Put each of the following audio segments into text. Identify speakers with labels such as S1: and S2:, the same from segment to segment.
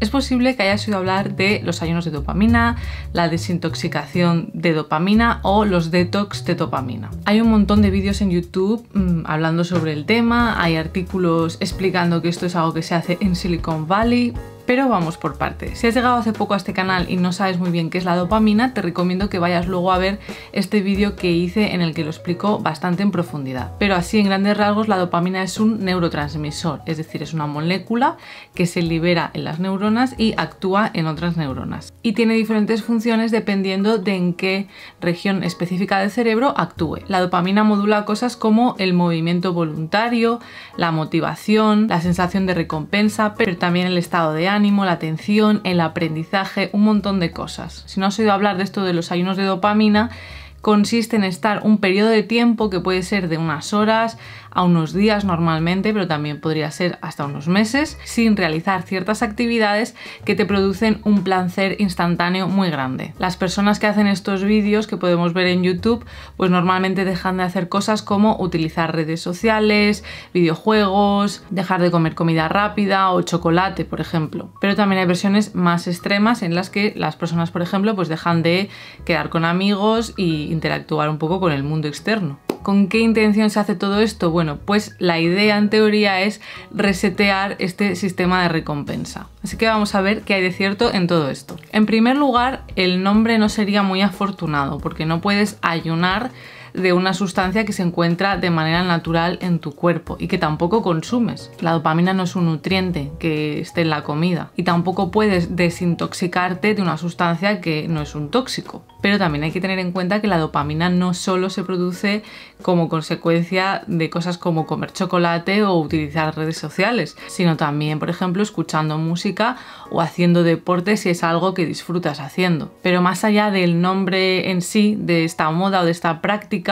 S1: Es posible que hayas oído hablar de los ayunos de dopamina, la desintoxicación de dopamina o los detox de dopamina. Hay un montón de vídeos en YouTube mm, hablando sobre el tema, hay artículos explicando que esto es algo que se hace en Silicon Valley, pero vamos por partes. Si has llegado hace poco a este canal y no sabes muy bien qué es la dopamina, te recomiendo que vayas luego a ver este vídeo que hice en el que lo explico bastante en profundidad. Pero así, en grandes rasgos, la dopamina es un neurotransmisor, es decir, es una molécula que se libera en las neuronas y actúa en otras neuronas. Y tiene diferentes funciones dependiendo de en qué región específica del cerebro actúe. La dopamina modula cosas como el movimiento voluntario, la motivación, la sensación de recompensa, pero también el estado de ánimo ánimo, la atención, el aprendizaje, un montón de cosas. Si no has oído hablar de esto de los ayunos de dopamina, consiste en estar un periodo de tiempo que puede ser de unas horas a unos días normalmente, pero también podría ser hasta unos meses, sin realizar ciertas actividades que te producen un placer instantáneo muy grande. Las personas que hacen estos vídeos que podemos ver en YouTube, pues normalmente dejan de hacer cosas como utilizar redes sociales, videojuegos, dejar de comer comida rápida o chocolate, por ejemplo. Pero también hay versiones más extremas en las que las personas, por ejemplo, pues dejan de quedar con amigos y interactuar un poco con el mundo externo. ¿Con qué intención se hace todo esto? Bueno, pues la idea en teoría es resetear este sistema de recompensa. Así que vamos a ver qué hay de cierto en todo esto. En primer lugar, el nombre no sería muy afortunado porque no puedes ayunar de una sustancia que se encuentra de manera natural en tu cuerpo y que tampoco consumes. La dopamina no es un nutriente que esté en la comida y tampoco puedes desintoxicarte de una sustancia que no es un tóxico. Pero también hay que tener en cuenta que la dopamina no solo se produce como consecuencia de cosas como comer chocolate o utilizar redes sociales, sino también, por ejemplo, escuchando música o haciendo deporte si es algo que disfrutas haciendo. Pero más allá del nombre en sí de esta moda o de esta práctica,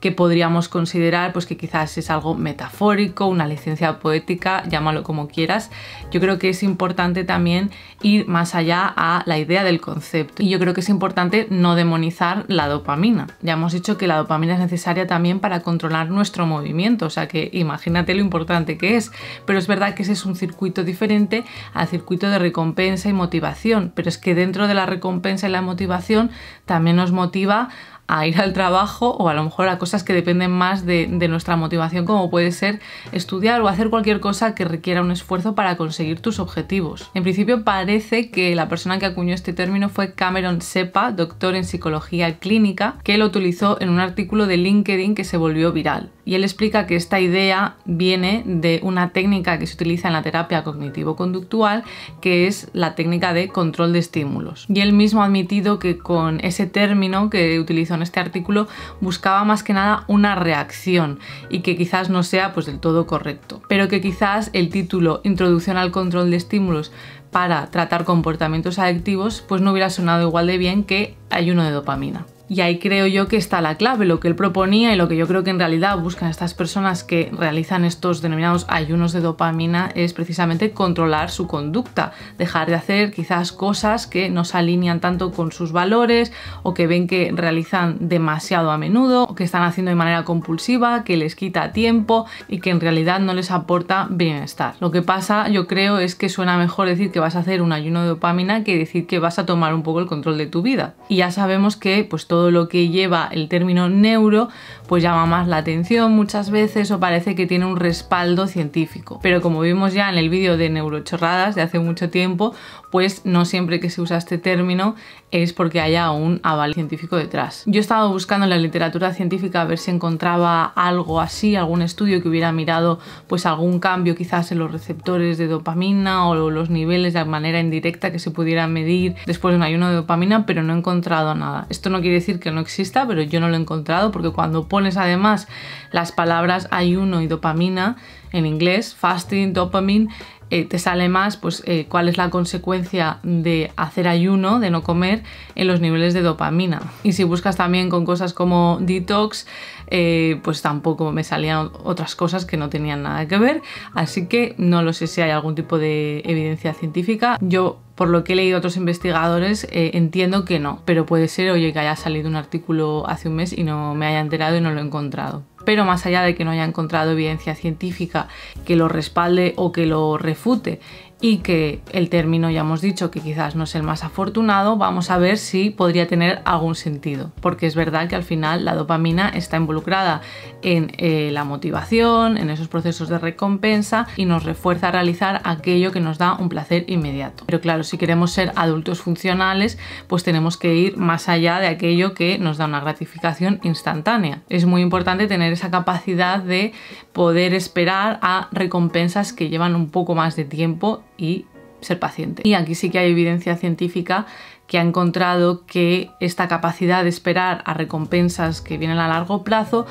S1: que podríamos considerar pues que quizás es algo metafórico, una licencia poética, llámalo como quieras. Yo creo que es importante también ir más allá a la idea del concepto. Y yo creo que es importante no demonizar la dopamina. Ya hemos dicho que la dopamina es necesaria también para controlar nuestro movimiento, o sea que imagínate lo importante que es. Pero es verdad que ese es un circuito diferente al circuito de recompensa y motivación, pero es que dentro de la recompensa y la motivación también nos motiva a ir al trabajo o a lo mejor a cosas que dependen más de, nuestra motivación, como puede ser estudiar o hacer cualquier cosa que requiera un esfuerzo para conseguir tus objetivos. En principio parece que la persona que acuñó este término fue Cameron Sepa, doctor en psicología clínica, que lo utilizó en un artículo de LinkedIn que se volvió viral y él explica que esta idea viene de una técnica que se utiliza en la terapia cognitivo-conductual, que es la técnica de control de estímulos. Y él mismo ha admitido que con ese término que utilizó en este artículo buscaba más que nada una reacción y que quizás no sea pues del todo correcto, pero que quizás el título Introducción al control de estímulos para tratar comportamientos adictivos pues no hubiera sonado igual de bien que ayuno de dopamina. Y ahí creo yo que está la clave, lo que él proponía y lo que yo creo que en realidad buscan estas personas que realizan estos denominados ayunos de dopamina es precisamente controlar su conducta, dejar de hacer quizás cosas que no se alinean tanto con sus valores o que ven que realizan demasiado a menudo que están haciendo de manera compulsiva, que les quita tiempo y que en realidad no les aporta bienestar. Lo que pasa yo creo es que suena mejor decir que vas a hacer un ayuno de dopamina que decir que vas a tomar un poco el control de tu vida. Y ya sabemos que pues todo todo lo que lleva el término neuro pues llama más la atención muchas veces o parece que tiene un respaldo científico. Pero como vimos ya en el vídeo de neurochorradas de hace mucho tiempo, pues no siempre que se usa este término es porque haya un aval científico detrás. Yo estado buscando en la literatura científica a ver si encontraba algo así, algún estudio que hubiera mirado pues algún cambio quizás en los receptores de dopamina o los niveles de manera indirecta que se pudieran medir después de un ayuno de dopamina, pero no he encontrado nada. Esto no quiere decir que no exista, pero yo no lo he encontrado porque cuando pones además las palabras ayuno y dopamina en inglés, fasting, dopamine, eh, te sale más pues, eh, cuál es la consecuencia de hacer ayuno, de no comer, en los niveles de dopamina. Y si buscas también con cosas como detox, eh, pues tampoco me salían otras cosas que no tenían nada que ver. Así que no lo sé si hay algún tipo de evidencia científica. Yo por lo que he leído otros investigadores, entiendo que no, pero puede ser, oye, que haya salido un artículo hace un mes y no me haya enterado y no lo he encontrado. Pero más allá de que no haya encontrado evidencia científica que lo respalde o que lo refute y que el término ya hemos dicho que quizás no es el más afortunado, vamos a ver si podría tener algún sentido, porque es verdad que al final la dopamina está involucrada en eh, la motivación, en esos procesos de recompensa y nos refuerza a realizar aquello que nos da un placer inmediato. Pero claro, si queremos ser adultos funcionales, pues tenemos que ir más allá de aquello que nos da una gratificación instantánea. Es muy importante tener esa capacidad de poder esperar a recompensas que llevan un poco más de tiempo y ser paciente. Y aquí sí que hay evidencia científica que ha encontrado que esta capacidad de esperar a recompensas que vienen a largo plazo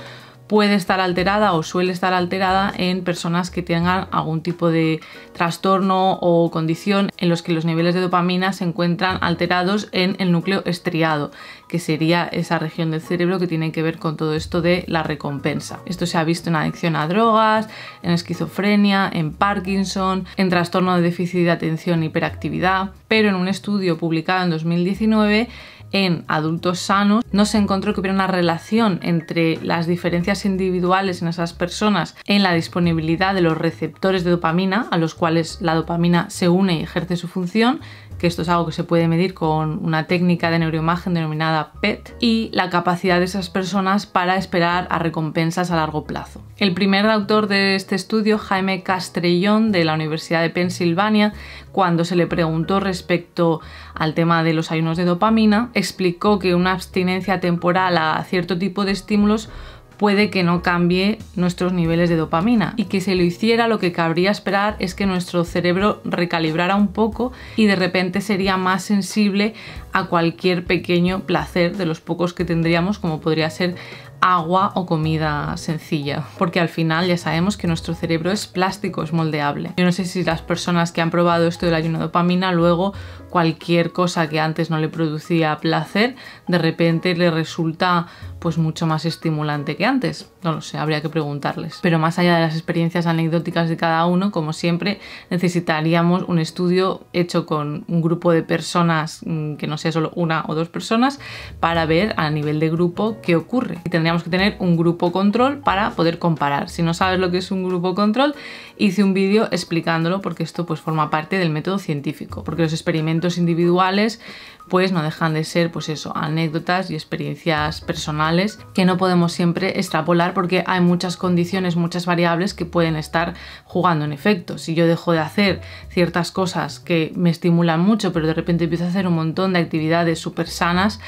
S1: puede estar alterada o suele estar alterada en personas que tengan algún tipo de trastorno o condición en los que los niveles de dopamina se encuentran alterados en el núcleo estriado, que sería esa región del cerebro que tiene que ver con todo esto de la recompensa. Esto se ha visto en adicción a drogas, en esquizofrenia, en Parkinson, en trastorno de déficit de atención e hiperactividad, pero en un estudio publicado en 2019 en adultos sanos, no se encontró que hubiera una relación entre las diferencias individuales en esas personas en la disponibilidad de los receptores de dopamina, a los cuales la dopamina se une y ejerce su función, que esto es algo que se puede medir con una técnica de neuroimagen denominada PET, y la capacidad de esas personas para esperar a recompensas a largo plazo. El primer autor de este estudio, Jaime Castrellón, de la Universidad de Pensilvania, cuando se le preguntó respecto al tema de los ayunos de dopamina, explicó que una abstinencia temporal a cierto tipo de estímulos puede que no cambie nuestros niveles de dopamina y que se lo hiciera lo que cabría esperar es que nuestro cerebro recalibrara un poco y de repente sería más sensible a cualquier pequeño placer de los pocos que tendríamos como podría ser agua o comida sencilla, porque al final ya sabemos que nuestro cerebro es plástico, es moldeable. Yo no sé si las personas que han probado esto del ayuno de dopamina, luego cualquier cosa que antes no le producía placer, de repente le resulta pues mucho más estimulante que antes. No lo sé, habría que preguntarles. Pero más allá de las experiencias anecdóticas de cada uno, como siempre, necesitaríamos un estudio hecho con un grupo de personas, mm, que no sea solo una o dos personas, para ver a nivel de grupo qué ocurre teníamos que tener un grupo control para poder comparar. Si no sabes lo que es un grupo control, hice un vídeo explicándolo porque esto pues forma parte del método científico, porque los experimentos individuales pues no dejan de ser pues eso, anécdotas y experiencias personales que no podemos siempre extrapolar porque hay muchas condiciones, muchas variables que pueden estar jugando en efecto. Si yo dejo de hacer ciertas cosas que me estimulan mucho, pero de repente empiezo a hacer un montón de actividades súper sanas,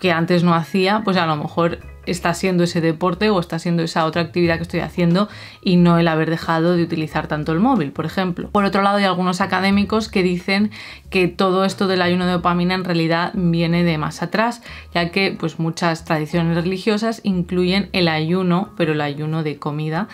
S1: que antes no hacía, pues a lo mejor está siendo ese deporte o está siendo esa otra actividad que estoy haciendo y no el haber dejado de utilizar tanto el móvil, por ejemplo. Por otro lado, hay algunos académicos que dicen que todo esto del ayuno de dopamina en realidad viene de más atrás, ya que pues muchas tradiciones religiosas incluyen el ayuno, pero el ayuno de comida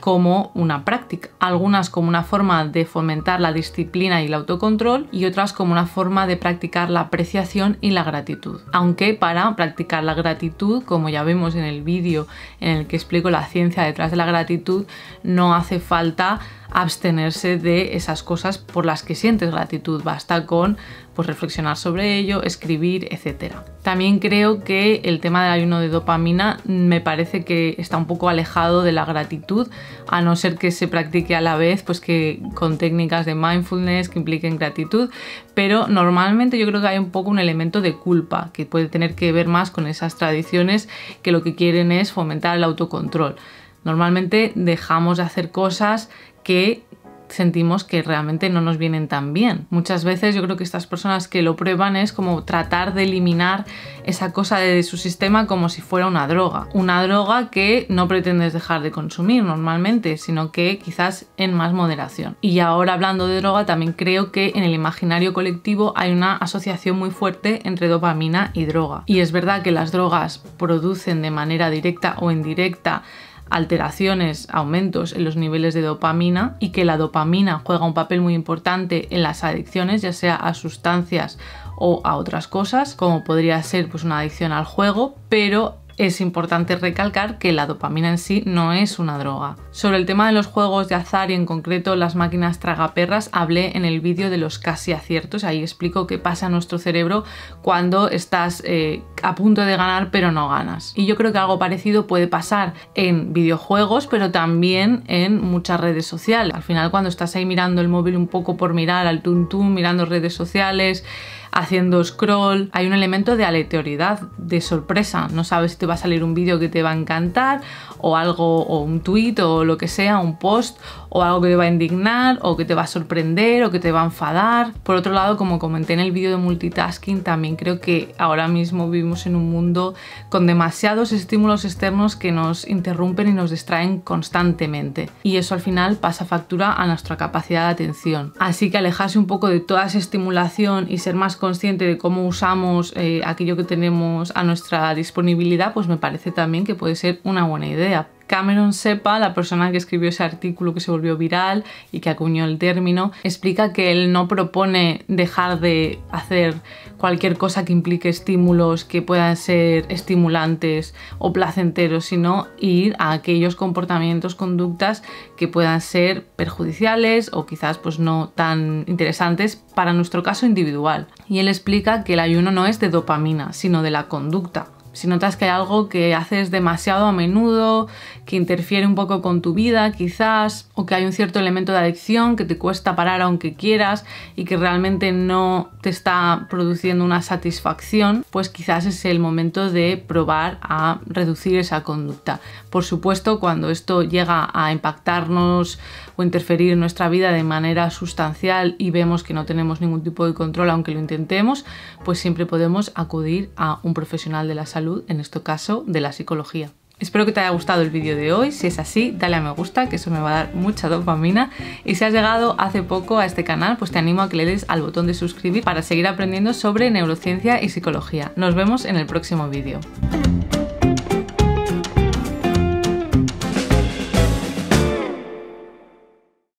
S1: como una práctica, algunas como una forma de fomentar la disciplina y el autocontrol y otras como una forma de practicar la apreciación y la gratitud. Aunque para practicar la gratitud, como ya vemos en el vídeo en el que explico la ciencia detrás de la gratitud, no hace falta abstenerse de esas cosas por las que sientes gratitud, basta con pues reflexionar sobre ello, escribir, etc. También creo que el tema del ayuno de dopamina me parece que está un poco alejado de la gratitud, a no ser que se practique a la vez, pues que con técnicas de mindfulness que impliquen gratitud, pero normalmente yo creo que hay un poco un elemento de culpa que puede tener que ver más con esas tradiciones que lo que quieren es fomentar el autocontrol. Normalmente dejamos de hacer cosas que sentimos que realmente no nos vienen tan bien. Muchas veces yo creo que estas personas que lo prueban es como tratar de eliminar esa cosa de su sistema como si fuera una droga. Una droga que no pretendes dejar de consumir normalmente, sino que quizás en más moderación. Y ahora hablando de droga, también creo que en el imaginario colectivo hay una asociación muy fuerte entre dopamina y droga. Y es verdad que las drogas producen de manera directa o indirecta alteraciones, aumentos en los niveles de dopamina y que la dopamina juega un papel muy importante en las adicciones, ya sea a sustancias o a otras cosas, como podría ser pues, una adicción al juego, pero es importante recalcar que la dopamina en sí no es una droga. Sobre el tema de los juegos de azar y en concreto las máquinas tragaperras hablé en el vídeo de los casi aciertos, ahí explico qué pasa a nuestro cerebro cuando estás eh, a punto de ganar pero no ganas. Y yo creo que algo parecido puede pasar en videojuegos pero también en muchas redes sociales. Al final cuando estás ahí mirando el móvil un poco por mirar al tuntún, mirando redes sociales, haciendo scroll. Hay un elemento de aleatoriedad, de sorpresa. No sabes si te va a salir un vídeo que te va a encantar o algo, o un tweet o lo que sea, un post o algo que te va a indignar o que te va a sorprender o que te va a enfadar. Por otro lado, como comenté en el vídeo de multitasking, también creo que ahora mismo vivimos en un mundo con demasiados estímulos externos que nos interrumpen y nos distraen constantemente. Y eso al final pasa factura a nuestra capacidad de atención. Así que alejarse un poco de toda esa estimulación y ser más consciente de cómo usamos eh, aquello que tenemos a nuestra disponibilidad, pues me parece también que puede ser una buena idea. Cameron Sepa, la persona que escribió ese artículo que se volvió viral y que acuñó el término, explica que él no propone dejar de hacer cualquier cosa que implique estímulos que puedan ser estimulantes o placenteros, sino ir a aquellos comportamientos, conductas que puedan ser perjudiciales o quizás pues no tan interesantes para nuestro caso individual. Y él explica que el ayuno no es de dopamina, sino de la conducta si notas que hay algo que haces demasiado a menudo, que interfiere un poco con tu vida quizás, o que hay un cierto elemento de adicción que te cuesta parar aunque quieras y que realmente no te está produciendo una satisfacción, pues quizás es el momento de probar a reducir esa conducta. Por supuesto, cuando esto llega a impactarnos o interferir en nuestra vida de manera sustancial y vemos que no tenemos ningún tipo de control aunque lo intentemos, pues siempre podemos acudir a un profesional de la salud en este caso de la psicología. Espero que te haya gustado el vídeo de hoy, si es así dale a me gusta que eso me va a dar mucha dopamina y si has llegado hace poco a este canal pues te animo a que le des al botón de suscribir para seguir aprendiendo sobre neurociencia y psicología. Nos vemos en el próximo vídeo.